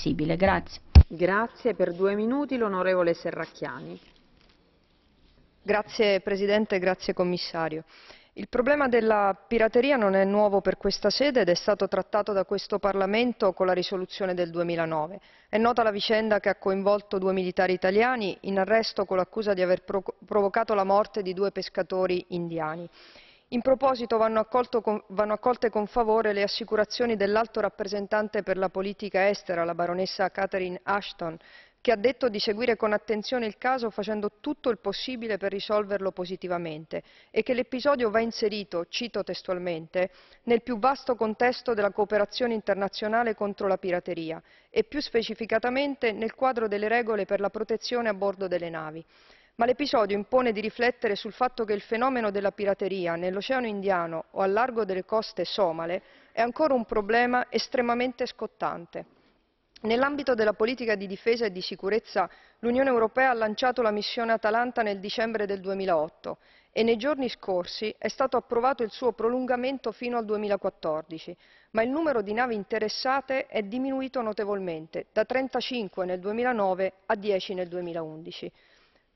possibile. Grazie. Grazie. Per due minuti l'onorevole Serracchiani. Grazie Presidente, grazie Commissario. Il problema della pirateria non è nuovo per questa sede ed è stato trattato da questo Parlamento con la risoluzione del 2009. È nota la vicenda che ha coinvolto due militari italiani in arresto con l'accusa di aver provocato la morte di due pescatori indiani. In proposito vanno, con, vanno accolte con favore le assicurazioni dell'alto rappresentante per la politica estera, la baronessa Catherine Ashton, che ha detto di seguire con attenzione il caso facendo tutto il possibile per risolverlo positivamente e che l'episodio va inserito, cito testualmente, nel più vasto contesto della cooperazione internazionale contro la pirateria e più specificatamente nel quadro delle regole per la protezione a bordo delle navi ma l'episodio impone di riflettere sul fatto che il fenomeno della pirateria nell'Oceano Indiano o al largo delle coste somale è ancora un problema estremamente scottante. Nell'ambito della politica di difesa e di sicurezza, l'Unione Europea ha lanciato la missione Atalanta nel dicembre del 2008 e nei giorni scorsi è stato approvato il suo prolungamento fino al 2014, ma il numero di navi interessate è diminuito notevolmente, da 35 nel 2009 a 10 nel 2011.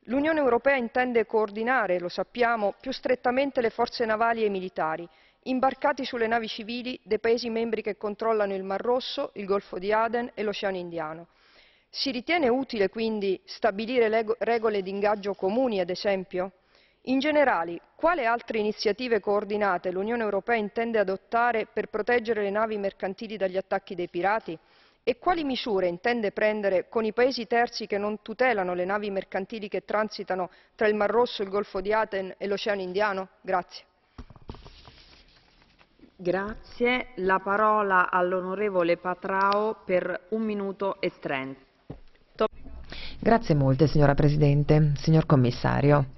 L'Unione Europea intende coordinare, lo sappiamo, più strettamente le forze navali e militari, imbarcati sulle navi civili dei Paesi membri che controllano il Mar Rosso, il Golfo di Aden e l'Oceano Indiano. Si ritiene utile quindi stabilire regole di ingaggio comuni, ad esempio? In generale, quale altre iniziative coordinate l'Unione Europea intende adottare per proteggere le navi mercantili dagli attacchi dei pirati? E quali misure intende prendere con i paesi terzi che non tutelano le navi mercantili che transitano tra il Mar Rosso, il Golfo di Aten e l'Oceano Indiano? Grazie. Grazie. La parola all'onorevole Patrao per un minuto e trenta. Grazie molte, signora Presidente, signor Commissario.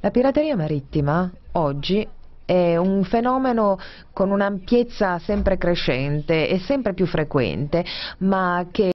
La pirateria marittima oggi è un fenomeno con un'ampiezza sempre crescente e sempre più frequente, ma che